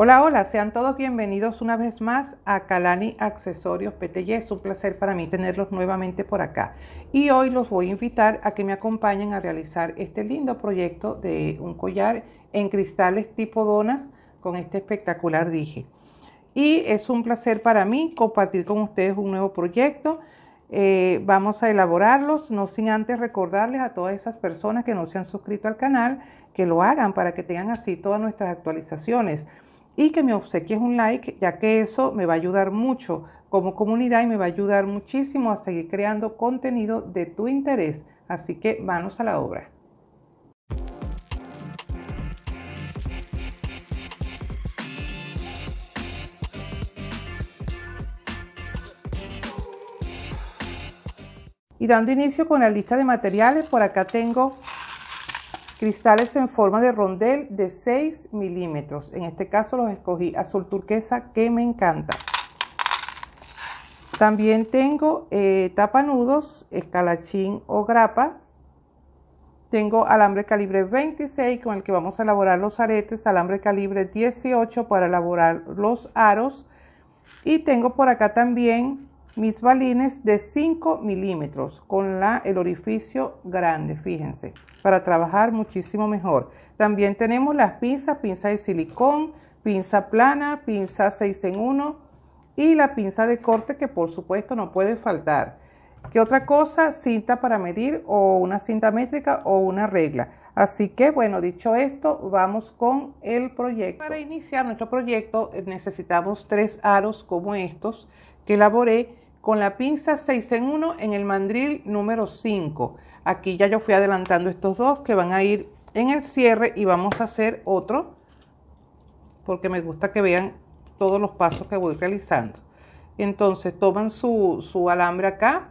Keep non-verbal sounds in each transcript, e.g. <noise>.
Hola, hola, sean todos bienvenidos una vez más a Calani Accesorios PTY. Es un placer para mí tenerlos nuevamente por acá. Y hoy los voy a invitar a que me acompañen a realizar este lindo proyecto de un collar en cristales tipo donas con este espectacular dije. Y es un placer para mí compartir con ustedes un nuevo proyecto. Eh, vamos a elaborarlos, no sin antes recordarles a todas esas personas que no se han suscrito al canal que lo hagan para que tengan así todas nuestras actualizaciones y que me obsequies un like, ya que eso me va a ayudar mucho como comunidad y me va a ayudar muchísimo a seguir creando contenido de tu interés. Así que manos a la obra. Y dando inicio con la lista de materiales, por acá tengo Cristales en forma de rondel de 6 milímetros. En este caso los escogí azul turquesa que me encanta. También tengo eh, nudos escalachín o grapas. Tengo alambre calibre 26 con el que vamos a elaborar los aretes, alambre calibre 18 para elaborar los aros. Y tengo por acá también mis balines de 5 milímetros con la, el orificio grande, fíjense, para trabajar muchísimo mejor. También tenemos las pinzas, pinza de silicón, pinza plana, pinza 6 en 1 y la pinza de corte que por supuesto no puede faltar. ¿Qué otra cosa? Cinta para medir o una cinta métrica o una regla. Así que bueno, dicho esto, vamos con el proyecto. Para iniciar nuestro proyecto eh, necesitamos tres aros como estos que elaboré con la pinza 6 en 1 en el mandril número 5. Aquí ya yo fui adelantando estos dos que van a ir en el cierre y vamos a hacer otro porque me gusta que vean todos los pasos que voy realizando. Entonces toman su, alambre acá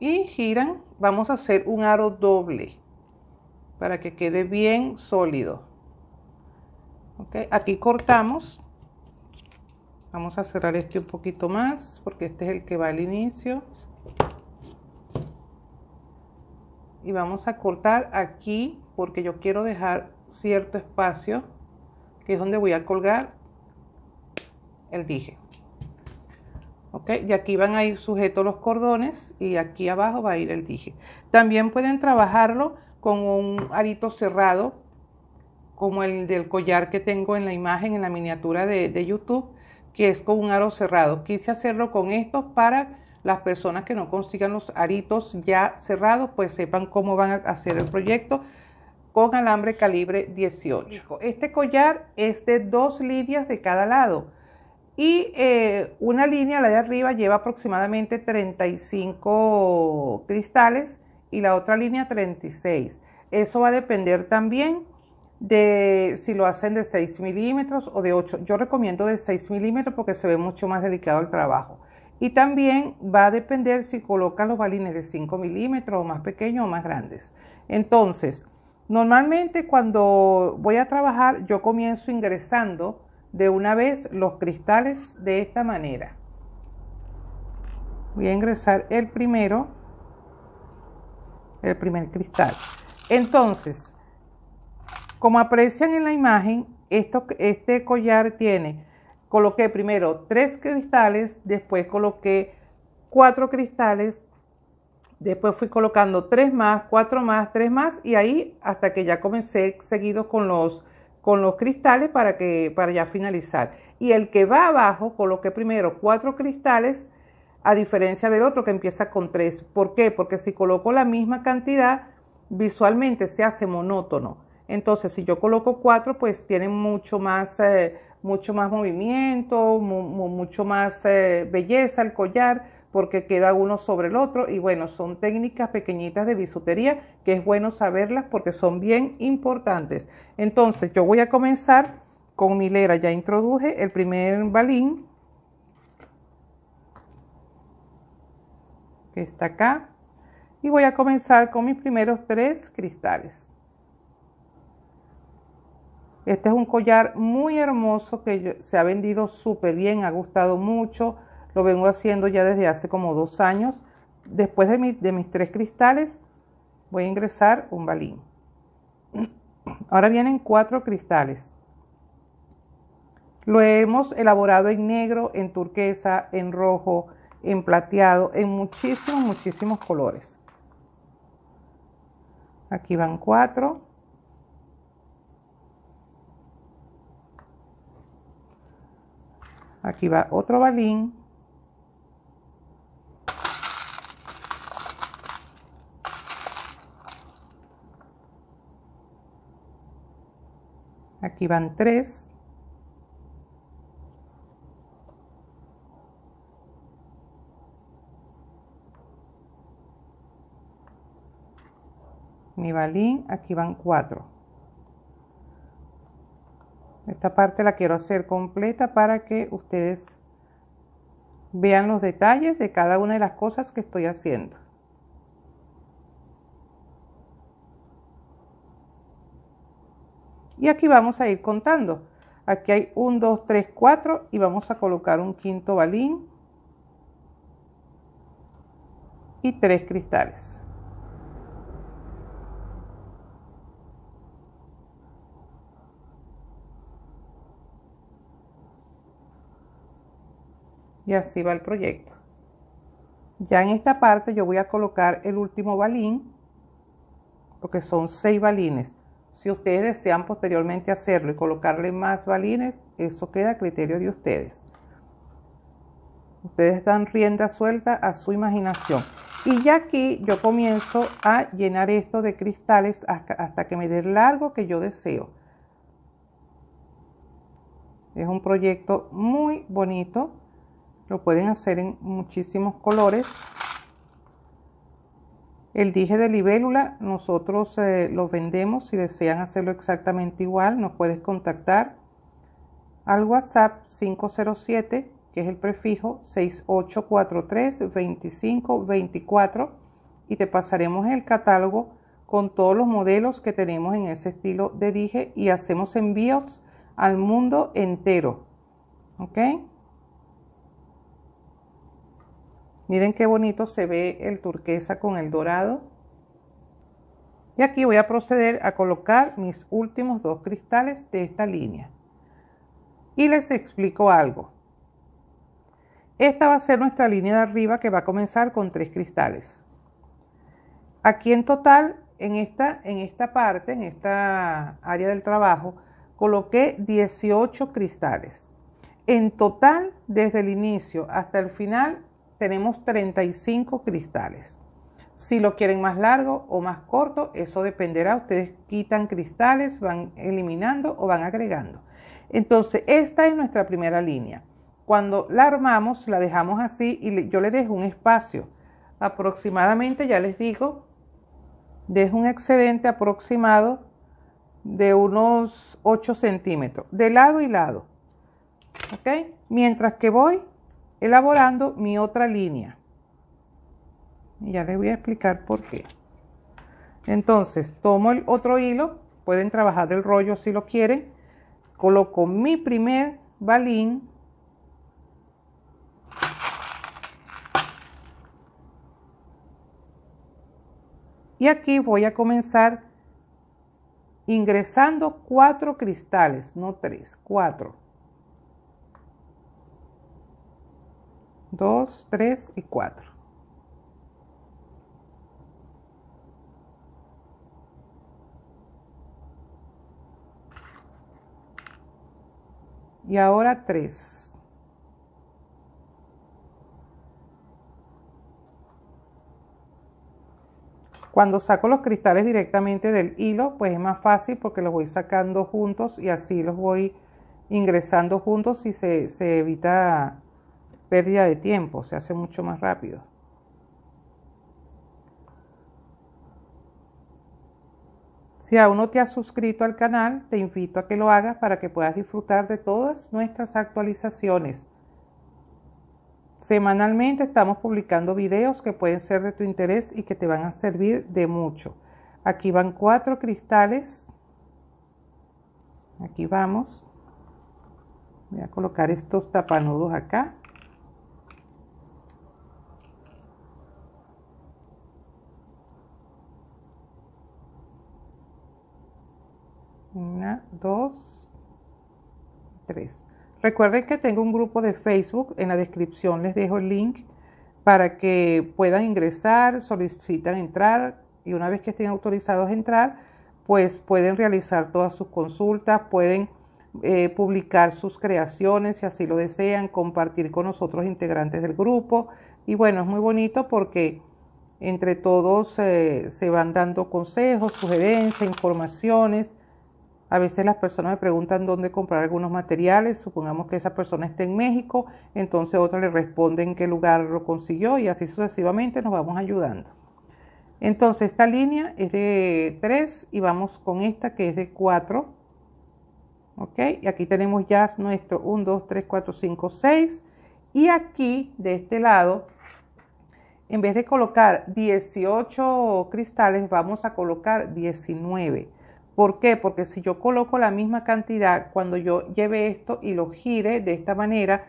y giran. Vamos a hacer un aro doble para que quede bien sólido. Aquí cortamos Vamos a cerrar este un poquito más porque este es el que va al inicio. Y vamos a cortar aquí porque yo quiero dejar cierto espacio que es donde voy a colgar el dije. ¿Ok? Y aquí van a ir sujetos los cordones y aquí abajo va a ir el dije. También pueden trabajarlo con un arito cerrado como el del collar que tengo en la imagen, en la miniatura de YouTube que es con un aro cerrado. Quise hacerlo con estos para las personas que no consigan los aritos ya cerrados, pues sepan cómo van a hacer el proyecto con alambre calibre 18. Este collar es de dos líneas de cada lado y eh, una línea, la de arriba, lleva aproximadamente 35 cristales y la otra línea 36. Eso va a depender también de si lo hacen de 6 milímetros o de 8. Yo recomiendo de 6 milímetros porque se ve mucho más delicado el trabajo. Y también va a depender si colocas los balines de 5 milímetros o más pequeños o más grandes. Entonces, normalmente cuando voy a trabajar yo comienzo ingresando de una vez los cristales de esta manera. Voy a ingresar el primero, el primer cristal. Entonces, como aprecian en la imagen, esto, este collar tiene, coloqué primero tres cristales, después coloqué cuatro cristales, después fui colocando tres más, cuatro más, tres más y ahí hasta que ya comencé seguido con los, con los cristales para, que, para ya finalizar. Y el que va abajo, coloqué primero cuatro cristales, a diferencia del otro que empieza con tres. ¿Por qué? Porque si coloco la misma cantidad, visualmente se hace monótono. Entonces, si yo coloco cuatro, pues tienen mucho más, eh, mucho más movimiento, mucho más eh, belleza el collar, porque queda uno sobre el otro. Y bueno, son técnicas pequeñitas de bisutería que es bueno saberlas porque son bien importantes. Entonces, yo voy a comenzar con mi lera. Ya introduje el primer balín que está acá. Y voy a comenzar con mis primeros tres cristales. Este es un collar muy hermoso que se ha vendido súper bien, ha gustado mucho. Lo vengo haciendo ya desde hace como dos años. Después de mis tres cristales voy a ingresar un balín. <clears throat> Ahora vienen cuatro cristales. Lo hemos elaborado en negro, en turquesa, en rojo, en plateado, en muchísimos, muchísimos colores. Aquí van cuatro. Aquí va otro balín. Aquí van tres. Mi balín, aquí van cuatro. Esta parte la quiero hacer completa para que ustedes vean los detalles de cada una de las cosas que estoy haciendo. Y aquí vamos a ir contando. Aquí hay 1, 2, 3, 4 y vamos a colocar un quinto balín y tres cristales. y así va el proyecto. Ya en esta parte yo voy a colocar el último balín, porque son seis balines. Si ustedes desean posteriormente hacerlo y colocarle más balines, eso queda a criterio de ustedes. Ustedes dan rienda suelta a su imaginación. Y ya aquí yo comienzo a llenar esto de cristales hasta, hasta que me dé el largo que yo deseo. Es un proyecto muy bonito lo pueden hacer en muchísimos colores. El dije de libélula nosotros eh, lo vendemos. Si desean hacerlo exactamente igual, nos puedes contactar al WhatsApp 507, que es el prefijo 6843-2524, y te pasaremos el catálogo con todos los modelos que tenemos en ese estilo de dije y hacemos envíos al mundo entero. ¿Ok? Miren qué bonito se ve el turquesa con el dorado. Y aquí voy a proceder a colocar mis últimos dos cristales de esta línea. Y les explico algo. Esta va a ser nuestra línea de arriba que va a comenzar con tres cristales. Aquí en total, en esta, en esta parte, en esta área del trabajo, coloqué 18 cristales. En total, desde el inicio hasta el final, tenemos 35 cristales. Si lo quieren más largo o más corto, eso dependerá. Ustedes quitan cristales, van eliminando o van agregando. Entonces, esta es nuestra primera línea. Cuando la armamos, la dejamos así y yo le dejo un espacio. Aproximadamente, ya les digo, dejo un excedente aproximado de unos 8 centímetros, de lado y lado. ¿Ok? Mientras que voy elaborando mi otra línea. Y ya les voy a explicar por qué. Entonces, tomo el otro hilo, pueden trabajar el rollo si lo quieren, coloco mi primer balín Y aquí voy a comenzar ingresando cuatro cristales, no tres, cuatro. 2, 3 y 4. Y ahora 3. Cuando saco los cristales directamente del hilo, pues es más fácil porque los voy sacando juntos y así los voy ingresando juntos y se, se evita pérdida de tiempo, se hace mucho más rápido. Si aún no te has suscrito al canal, te invito a que lo hagas para que puedas disfrutar de todas nuestras actualizaciones. Semanalmente estamos publicando videos que pueden ser de tu interés y que te van a servir de mucho. Aquí van cuatro cristales. Aquí vamos. Voy a colocar estos tapanudos acá. una, dos, tres. Recuerden que tengo un grupo de Facebook, en la descripción les dejo el link para que puedan ingresar, solicitan entrar y una vez que estén autorizados a entrar, pues pueden realizar todas sus consultas, pueden eh, publicar sus creaciones si así lo desean, compartir con nosotros integrantes del grupo. Y bueno, es muy bonito porque entre todos eh, se van dando consejos, sugerencias, informaciones a veces las personas me preguntan dónde comprar algunos materiales. Supongamos que esa persona está en México, entonces otra le responde en qué lugar lo consiguió y así sucesivamente nos vamos ayudando. Entonces esta línea es de 3 y vamos con esta que es de 4. ¿Ok? Y aquí tenemos ya nuestro 1, 2, 3, 4, 5, 6. Y aquí de este lado, en vez de colocar 18 cristales, vamos a colocar 19 ¿Por qué? Porque si yo coloco la misma cantidad, cuando yo lleve esto y lo gire de esta manera,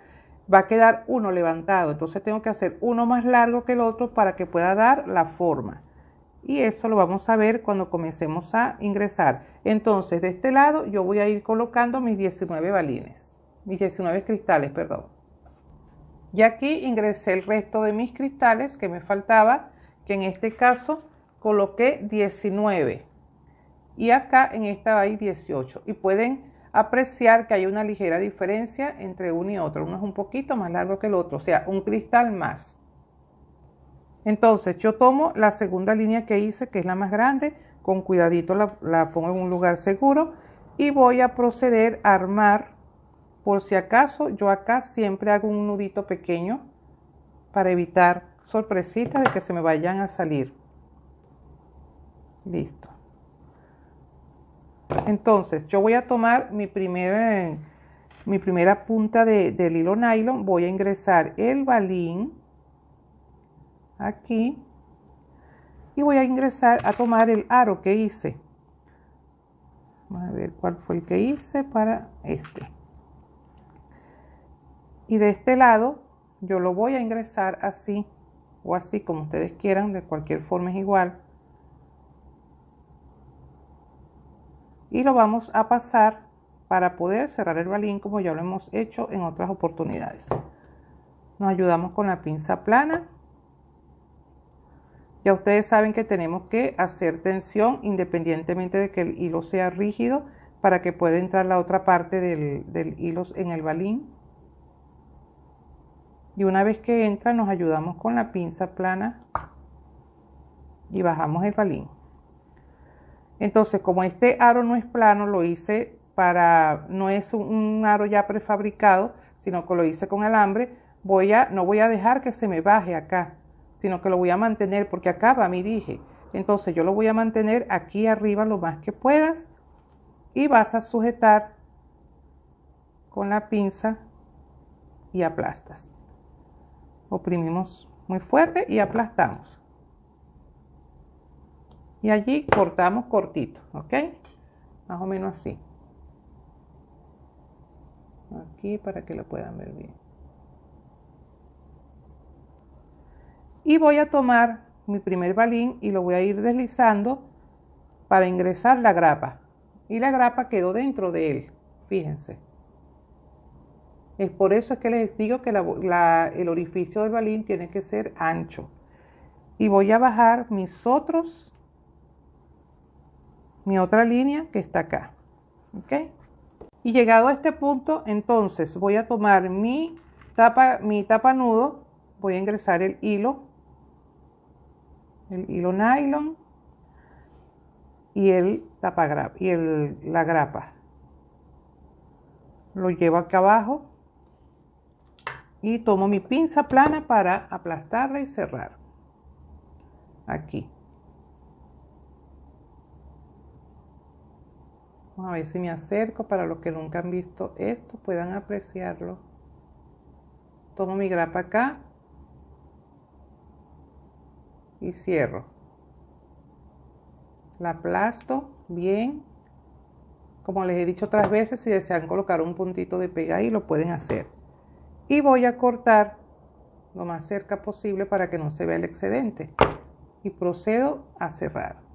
va a quedar uno levantado. Entonces tengo que hacer uno más largo que el otro para que pueda dar la forma. Y eso lo vamos a ver cuando comencemos a ingresar. Entonces, de este lado yo voy a ir colocando mis 19 balines, mis 19 cristales, perdón. Y aquí ingresé el resto de mis cristales que me faltaba, que en este caso coloqué 19 y acá en esta hay 18 y pueden apreciar que hay una ligera diferencia entre uno y otro. Uno es un poquito más largo que el otro, o sea, un cristal más. Entonces yo tomo la segunda línea que hice, que es la más grande, con cuidadito la, la pongo en un lugar seguro y voy a proceder a armar, por si acaso, yo acá siempre hago un nudito pequeño para evitar sorpresitas de que se me vayan a salir. Listo. Entonces, yo voy a tomar mi, eh, mi primera punta de, del hilo nylon, voy a ingresar el balín aquí y voy a ingresar a tomar el aro que hice. Vamos a ver cuál fue el que hice para este. Y de este lado yo lo voy a ingresar así o así como ustedes quieran, de cualquier forma es igual. y lo vamos a pasar para poder cerrar el balín como ya lo hemos hecho en otras oportunidades. Nos ayudamos con la pinza plana. Ya ustedes saben que tenemos que hacer tensión independientemente de que el hilo sea rígido para que pueda entrar la otra parte del, del hilo en el balín. Y una vez que entra nos ayudamos con la pinza plana y bajamos el balín. Entonces, como este aro no es plano, lo hice para, no es un, aro ya prefabricado, sino que lo hice con alambre, voy a, no voy a dejar que se me baje acá, sino que lo voy a mantener porque acá va mi dije. Entonces yo lo voy a mantener aquí arriba lo más que puedas y vas a sujetar con la pinza y aplastas. Oprimimos muy fuerte y aplastamos y allí cortamos cortito, ¿ok? Más o menos así. Aquí para que lo puedan ver bien. Y voy a tomar mi primer balín y lo voy a ir deslizando para ingresar la grapa. Y la grapa quedó dentro de él, fíjense. Es por eso es que les digo que el orificio del balín tiene que ser ancho. Y voy a bajar mis otros mi otra línea que está acá. ¿Ok? Y llegado a este punto, entonces voy a tomar mi tapa, mi tapa nudo, voy a ingresar el hilo, el hilo nylon y el tapa grapa, y la grapa. Lo llevo acá abajo y tomo mi pinza plana para aplastarla y cerrar. Aquí. a ver si me acerco para los que nunca han visto esto puedan apreciarlo. Tomo mi grapa acá y cierro. La aplasto bien. Como les he dicho otras veces, si desean colocar un puntito de pega ahí, lo pueden hacer. Y voy a cortar lo más cerca posible para que no se vea el excedente. Y procedo a cerrar.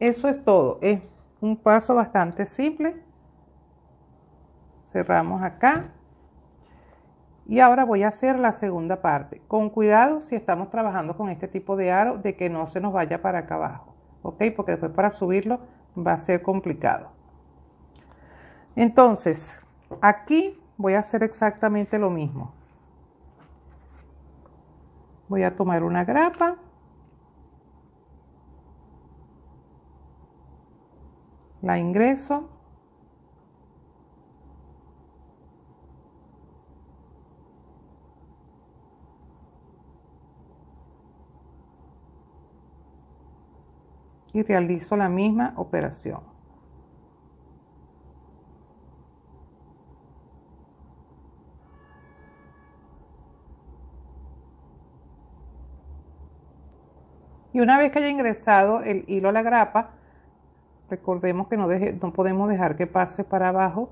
Eso es todo. Es un paso bastante simple. Cerramos acá. Y ahora voy a hacer la segunda parte. Con cuidado si estamos trabajando con este tipo de aro, de que no se nos vaya para acá abajo. ¿Ok? Porque después para subirlo va a ser complicado. Entonces, aquí voy a hacer exactamente lo mismo. Voy a tomar una grapa. la ingreso. Y realizo la misma operación. Y una vez que haya ingresado el hilo a la grapa, Recordemos que no, deje, no podemos dejar que pase para abajo.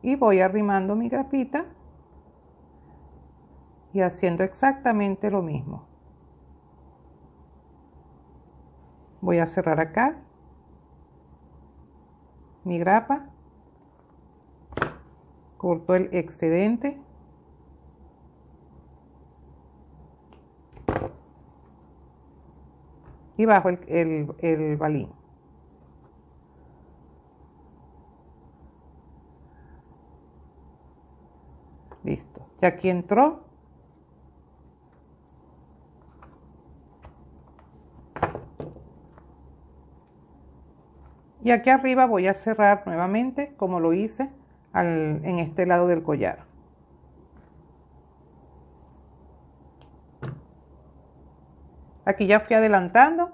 Y voy arrimando mi grapita y haciendo exactamente lo mismo. Voy a cerrar acá mi grapa, corto el excedente. Y bajo el, el, el balín. aquí entró. Y aquí arriba voy a cerrar nuevamente como lo hice en este lado del collar. Aquí ya fui adelantando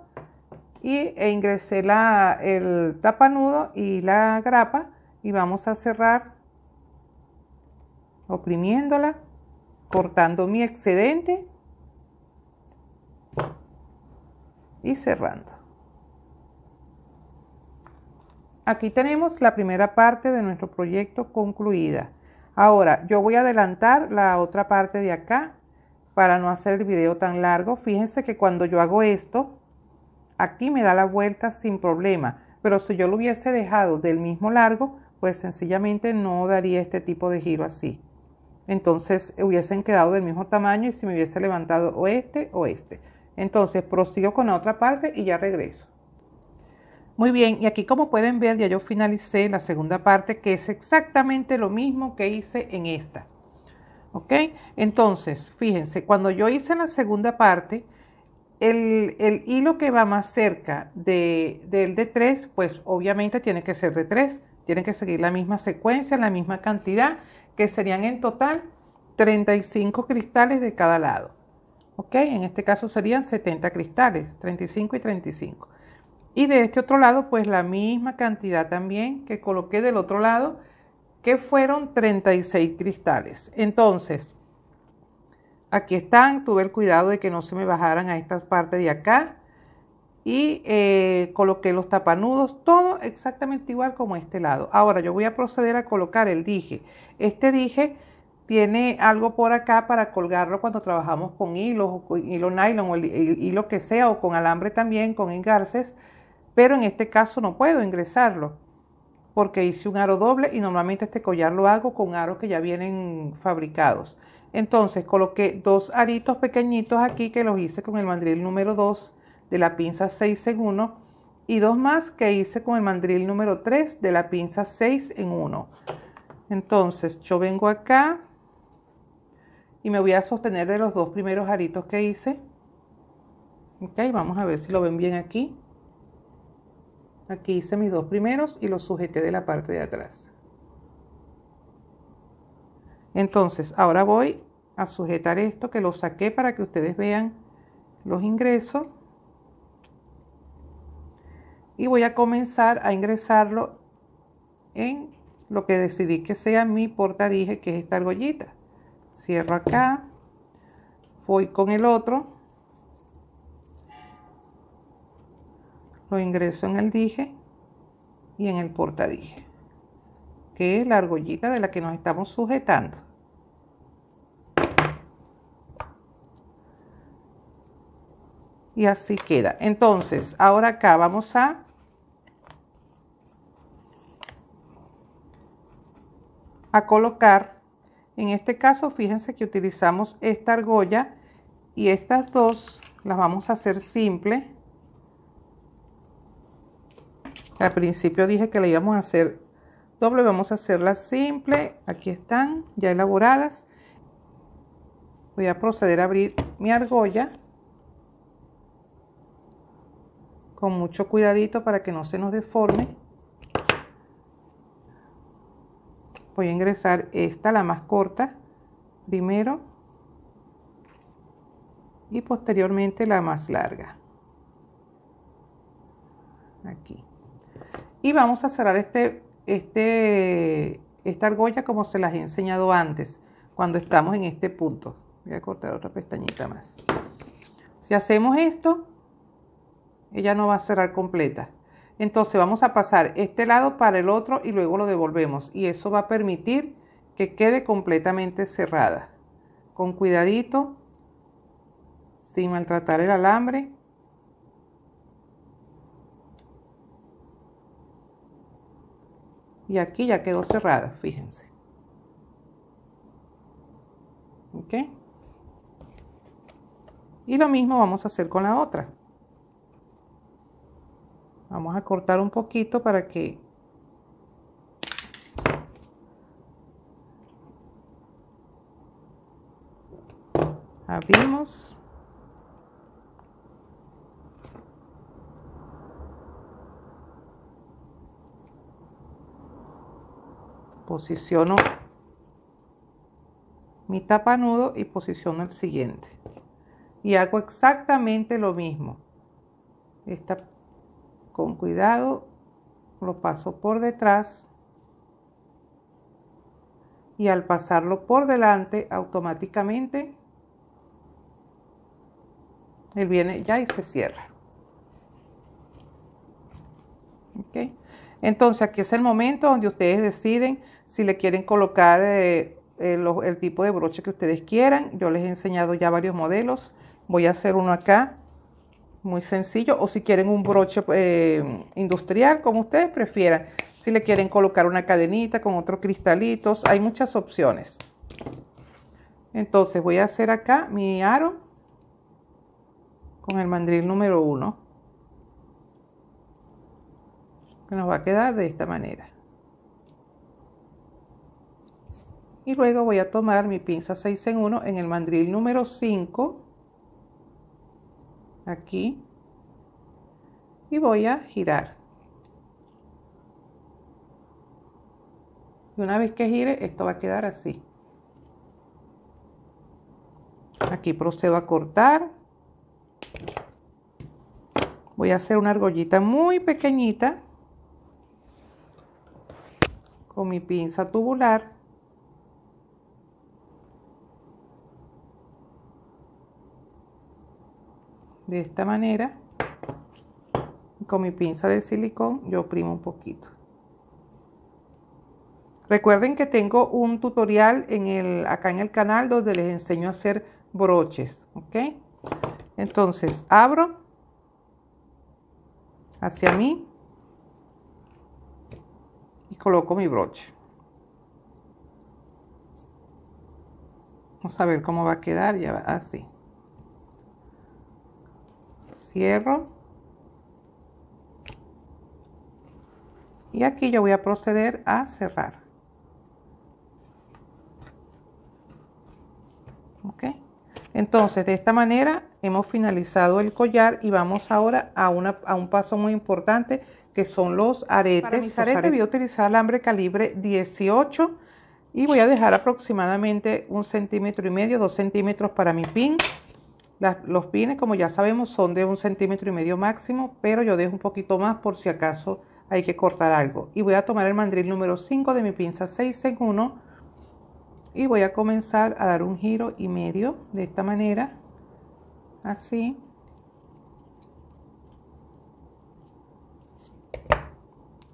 y, e ingresé la, el nudo y la grapa y vamos a cerrar oprimiéndola, cortando mi excedente y cerrando. Aquí tenemos la primera parte de nuestro proyecto concluida. Ahora, yo voy a adelantar la otra parte de acá para no hacer el video tan largo. Fíjense que cuando yo hago esto, aquí me da la vuelta sin problema. Pero si yo lo hubiese dejado del mismo largo, pues sencillamente no daría este tipo de giro así entonces hubiesen quedado del mismo tamaño y si me hubiese levantado oeste, este Entonces prosigo con la otra parte y ya regreso. Muy bien, y aquí como pueden ver ya yo finalicé la segunda parte que es exactamente lo mismo que hice en esta. ¿Ok? Entonces, fíjense, cuando yo hice la segunda parte, el, el hilo que va más cerca de, del de 3, pues obviamente tiene que ser de 3, tiene que seguir la misma secuencia, la misma cantidad que serían en total 35 cristales de cada lado. ¿Ok? En este caso serían 70 cristales, 35 y 35. Y de este otro lado, pues la misma cantidad también que coloqué del otro lado, que fueron 36 cristales. Entonces, aquí están, tuve el cuidado de que no se me bajaran a estas parte de acá y eh, coloqué los tapanudos, todo exactamente igual como este lado. Ahora yo voy a proceder a colocar el dije. Este dije tiene algo por acá para colgarlo cuando trabajamos con hilos, o con hilo nylon o hilo que sea, o con alambre también, con engarces, pero en este caso no puedo ingresarlo porque hice un aro doble y normalmente este collar lo hago con aros que ya vienen fabricados. Entonces coloqué dos aritos pequeñitos aquí que los hice con el mandril número 2 de la pinza 6 en 1 y dos más que hice con el mandril número 3 de la pinza 6 en 1. Entonces yo vengo acá y me voy a sostener de los dos primeros aritos que hice. Ok, vamos a ver si lo ven bien aquí. Aquí hice mis dos primeros y los sujeté de la parte de atrás. Entonces, ahora voy a sujetar esto que lo saqué para que ustedes vean los ingresos y voy a comenzar a ingresarlo en lo que decidí que sea mi portadije, que es esta argollita. Cierro acá, voy con el otro, lo ingreso en el dije y en el portadije, que es la argollita de la que nos estamos sujetando. Y así queda. Entonces, ahora acá vamos a a colocar. En este caso, fíjense que utilizamos esta argolla y estas dos las vamos a hacer simple. Al principio dije que le íbamos a hacer doble, vamos a hacerla simple. Aquí están ya elaboradas. Voy a proceder a abrir mi argolla con mucho cuidadito para que no se nos deforme. voy a ingresar esta, la más corta, primero y posteriormente la más larga. Aquí. Y vamos a cerrar este, este, esta argolla como se las he enseñado antes, cuando estamos en este punto. Voy a cortar otra pestañita más. Si hacemos esto, ella no va a cerrar completa. Entonces vamos a pasar este lado para el otro y luego lo devolvemos y eso va a permitir que quede completamente cerrada. Con cuidadito, sin maltratar el alambre. Y aquí ya quedó cerrada, fíjense. ¿Ok? Y lo mismo vamos a hacer con la otra. Vamos a cortar un poquito para que abrimos posiciono mi tapa nudo y posiciono el siguiente y hago exactamente lo mismo esta con cuidado lo paso por detrás y al pasarlo por delante automáticamente él viene ya y se cierra. Entonces aquí es el momento donde ustedes deciden si le quieren colocar eh, el, el tipo de broche que ustedes quieran. Yo les he enseñado ya varios modelos. Voy a hacer uno acá muy sencillo, o si quieren un broche eh, industrial, como ustedes prefieran. Si le quieren colocar una cadenita con otros cristalitos, hay muchas opciones. Entonces voy a hacer acá mi aro con el mandril número 1. Que nos va a quedar de esta manera. Y luego voy a tomar mi pinza 6 en 1 en el mandril número 5 aquí y voy a girar. Y una vez que gire, esto va a quedar así. Aquí procedo a cortar. Voy a hacer una argollita muy pequeñita con mi pinza tubular. de esta manera con mi pinza de silicón yo oprimo un poquito recuerden que tengo un tutorial en el, acá en el canal donde les enseño a hacer broches ok entonces abro hacia mí y coloco mi broche vamos a ver cómo va a quedar ya así cierro. Y aquí yo voy a proceder a cerrar. ¿Ok? Entonces, de esta manera hemos finalizado el collar y vamos ahora a, a un paso muy importante que son los aretes. Para mis aretes voy a utilizar alambre calibre 18 y voy a dejar aproximadamente un centímetro y medio, dos centímetros para mi pin los pines, como ya sabemos, son de un centímetro y medio máximo, pero yo dejo un poquito más por si acaso hay que cortar algo. Y voy a tomar el mandril número 5 de mi pinza 6 en 1 y voy a comenzar a dar un giro y medio de esta manera, así.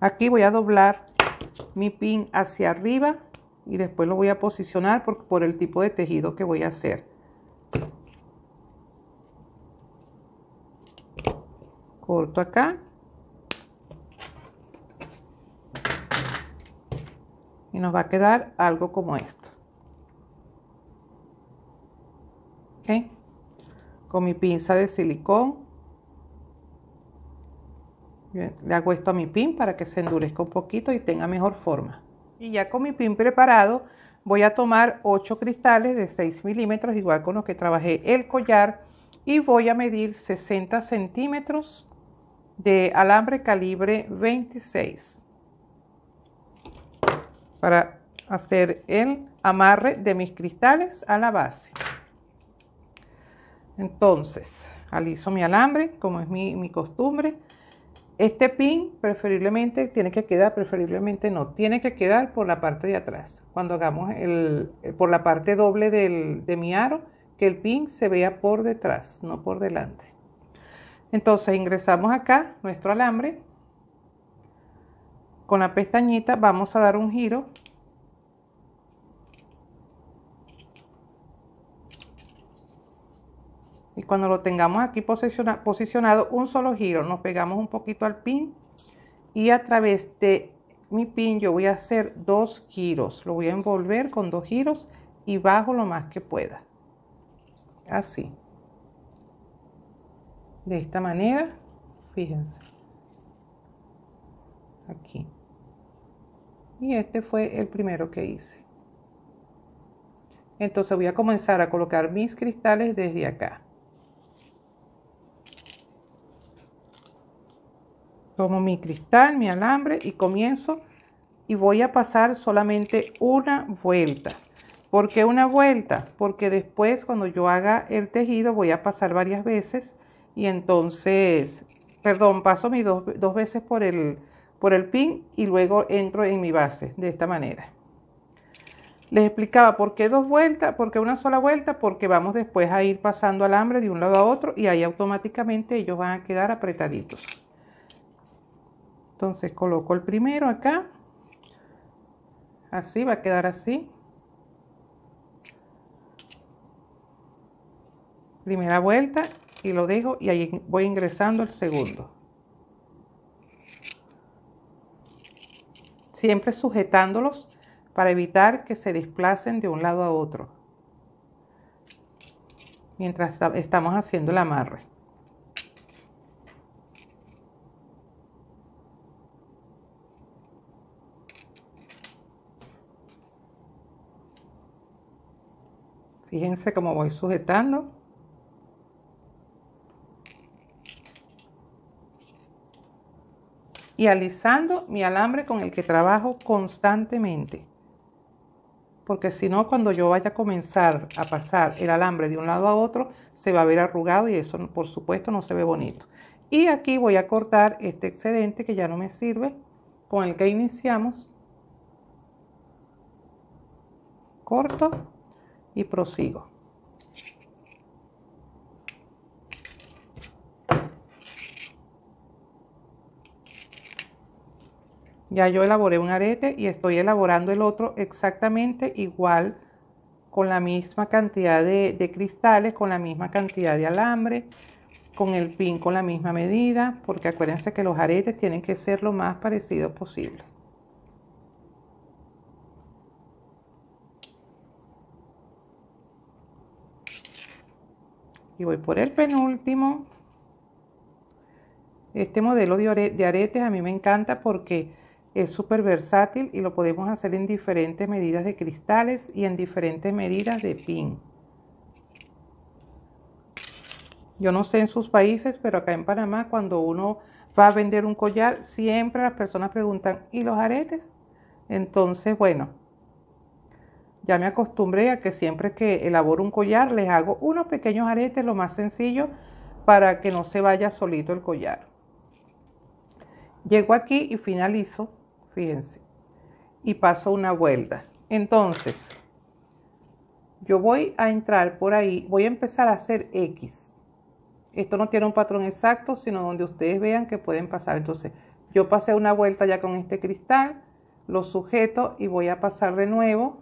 Aquí voy a doblar mi pin hacia arriba y después lo voy a posicionar por el tipo de tejido que voy a hacer. corto acá y nos va a quedar algo como esto con mi pinza de silicón le hago esto a mi pin para que se endurezca un poquito y tenga mejor forma y ya con mi pin preparado voy a tomar 8 cristales de 6 milímetros igual con los que trabajé el collar y voy a medir 60 centímetros de alambre calibre 26 para hacer el amarre de mis cristales a la base. Entonces, aliso mi alambre, como es mi, costumbre. Este pin preferiblemente tiene que quedar, preferiblemente no, tiene que quedar por la parte de atrás. Cuando hagamos el, eh, por la parte doble de mi aro, que el pin se vea por detrás, no por delante. Entonces ingresamos acá nuestro alambre. Con la pestañita vamos a dar un giro. Y cuando lo tengamos aquí posicionado, un solo giro, nos pegamos un poquito al pin. Y a través de mi pin yo voy a hacer dos giros. Lo voy a envolver con dos giros y bajo lo más que pueda. Así de esta manera, fíjense, aquí. Y este fue el primero que hice. Entonces voy a comenzar a colocar mis cristales desde acá. Tomo mi cristal, mi alambre y comienzo y voy a pasar solamente una vuelta. porque una vuelta? Porque después cuando yo haga el tejido voy a pasar varias veces y entonces, perdón, paso mis dos, veces por el, por el pin y luego entro en mi base de esta manera. Les explicaba por qué dos vueltas, porque una sola vuelta, porque vamos después a ir pasando alambre de un lado a otro y ahí automáticamente ellos van a quedar apretaditos. Entonces coloco el primero acá, así va a quedar así. Primera vuelta y lo dejo y ahí voy ingresando el segundo. Siempre sujetándolos para evitar que se desplacen de un lado a otro mientras estamos haciendo el amarre. Fíjense cómo voy sujetando. Realizando alisando mi alambre con el que trabajo constantemente. Porque si no, cuando yo vaya a comenzar a pasar el alambre de un lado a otro, se va a ver arrugado y eso, por supuesto, no se ve bonito. Y aquí voy a cortar este excedente que ya no me sirve, con el que iniciamos. Corto y prosigo. Ya yo elaboré un arete y estoy elaborando el otro exactamente igual con la misma cantidad de, cristales, con la misma cantidad de alambre, con el pin con la misma medida, porque acuérdense que los aretes tienen que ser lo más parecido posible. y voy por el penúltimo. Este modelo de aretes a mí me encanta porque es súper versátil y lo podemos hacer en diferentes medidas de cristales y en diferentes medidas de pin. Yo no sé en sus países, pero acá en Panamá cuando uno va a vender un collar, siempre las personas preguntan, ¿y los aretes? Entonces, bueno, ya me acostumbré a que siempre que elaboro un collar les hago unos pequeños aretes, lo más sencillo, para que no se vaya solito el collar. Llego aquí y finalizo Fíjense. Y paso una vuelta. Entonces, yo voy a entrar por ahí, voy a empezar a hacer X. Esto no tiene un patrón exacto, sino donde ustedes vean que pueden pasar. Entonces, yo pasé una vuelta ya con este cristal, lo sujeto y voy a pasar de nuevo.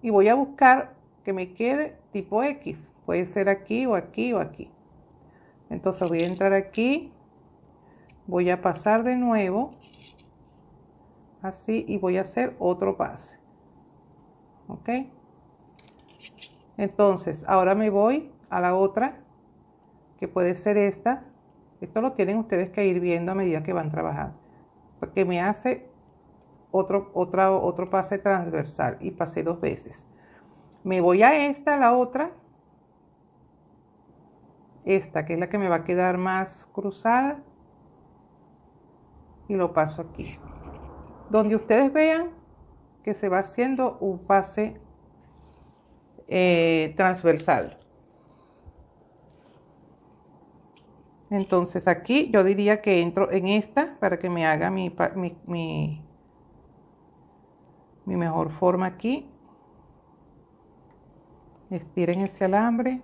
Y voy a buscar que me quede tipo X. Puede ser aquí o aquí o aquí. Entonces voy a entrar aquí, voy a pasar de nuevo así y voy a hacer otro pase ok entonces ahora me voy a la otra que puede ser esta esto lo tienen ustedes que ir viendo a medida que van trabajando porque me hace otro, otra, otro pase transversal y pasé dos veces me voy a esta, la otra esta que es la que me va a quedar más cruzada y lo paso aquí donde ustedes vean que se va haciendo un pase eh, transversal. Entonces aquí yo diría que entro en esta para que me haga mi, mi, mi mejor forma aquí. Estiren ese alambre.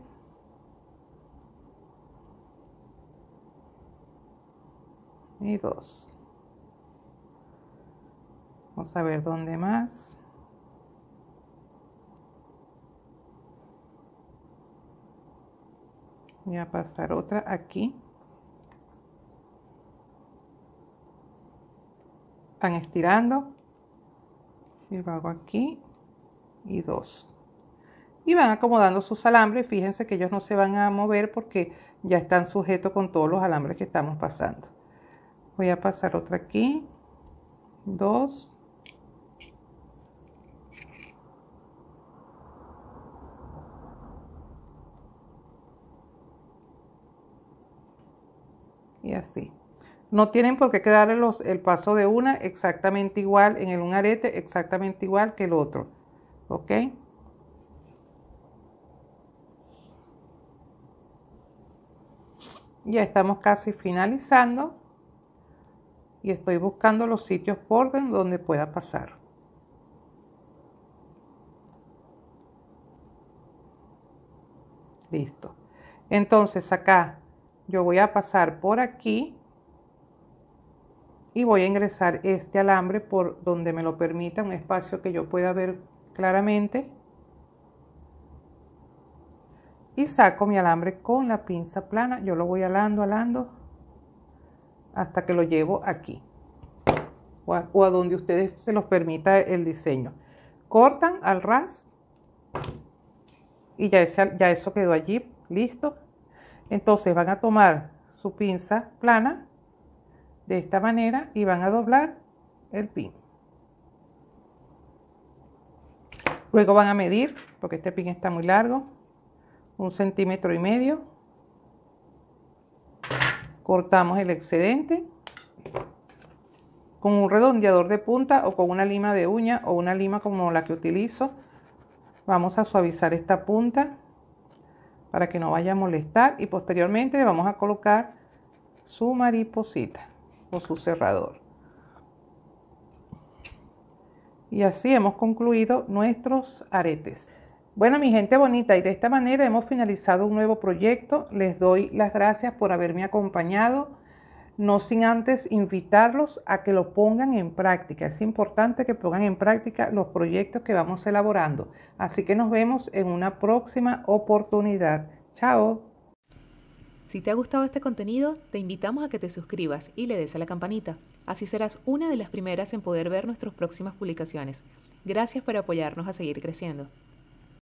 Y dos. Vamos a ver dónde más. Voy a pasar otra aquí. Van estirando. Y lo aquí y dos. Y van acomodando sus alambres. Fíjense que ellos no se van a mover porque ya están sujetos con todos los alambres que estamos pasando. Voy a pasar otra aquí. Dos. y así. No tienen por qué quedar los, el paso de una exactamente igual, en el un arete exactamente igual que el otro. ¿Ok? Ya estamos casi finalizando y estoy buscando los sitios por donde pueda pasar. Listo. Entonces acá yo voy a pasar por aquí y voy a ingresar este alambre por donde me lo permita, un espacio que yo pueda ver claramente. Y saco mi alambre con la pinza plana, yo lo voy alando, alando, hasta que lo llevo aquí o a, donde ustedes se los permita el diseño. Cortan al ras y ya eso quedó allí, listo. Entonces van a tomar su pinza plana de esta manera y van a doblar el pin. Luego van a medir, porque este pin está muy largo, un centímetro y medio. Cortamos el excedente con un redondeador de punta o con una lima de uña o una lima como la que utilizo. Vamos a suavizar esta punta para que no vaya a molestar y posteriormente le vamos a colocar su mariposita o su cerrador. Y así hemos concluido nuestros aretes. Bueno, mi gente bonita, y de esta manera hemos finalizado un nuevo proyecto. Les doy las gracias por haberme acompañado no sin antes invitarlos a que lo pongan en práctica. Es importante que pongan en práctica los proyectos que vamos elaborando. Así que nos vemos en una próxima oportunidad. Chao. Si te ha gustado este contenido, te invitamos a que te suscribas y le des a la campanita. Así serás una de las primeras en poder ver nuestras próximas publicaciones. Gracias por apoyarnos a seguir creciendo.